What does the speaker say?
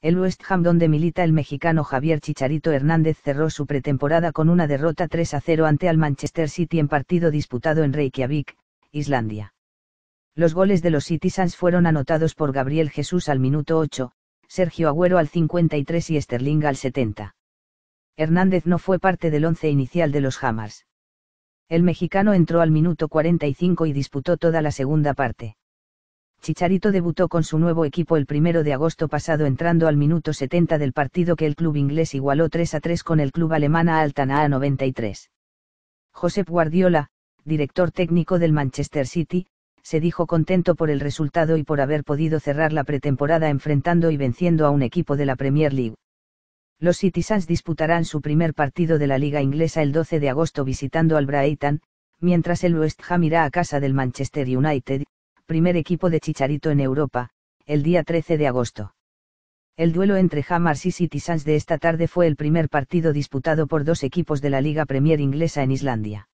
El West Ham donde milita el mexicano Javier Chicharito Hernández cerró su pretemporada con una derrota 3 a 0 ante el Manchester City en partido disputado en Reykjavik, Islandia. Los goles de los Citizens fueron anotados por Gabriel Jesús al minuto 8, Sergio Agüero al 53 y Sterling al 70. Hernández no fue parte del once inicial de los Hammers. El mexicano entró al minuto 45 y disputó toda la segunda parte. Chicharito debutó con su nuevo equipo el 1 de agosto pasado entrando al minuto 70 del partido que el club inglés igualó 3 a 3 con el club alemán a 93. Josep Guardiola, director técnico del Manchester City, se dijo contento por el resultado y por haber podido cerrar la pretemporada enfrentando y venciendo a un equipo de la Premier League. Los Citizens disputarán su primer partido de la Liga Inglesa el 12 de agosto visitando al Brighton, mientras el West Ham irá a casa del Manchester United, primer equipo de Chicharito en Europa, el día 13 de agosto. El duelo entre Hammers y Citizens de esta tarde fue el primer partido disputado por dos equipos de la Liga Premier inglesa en Islandia.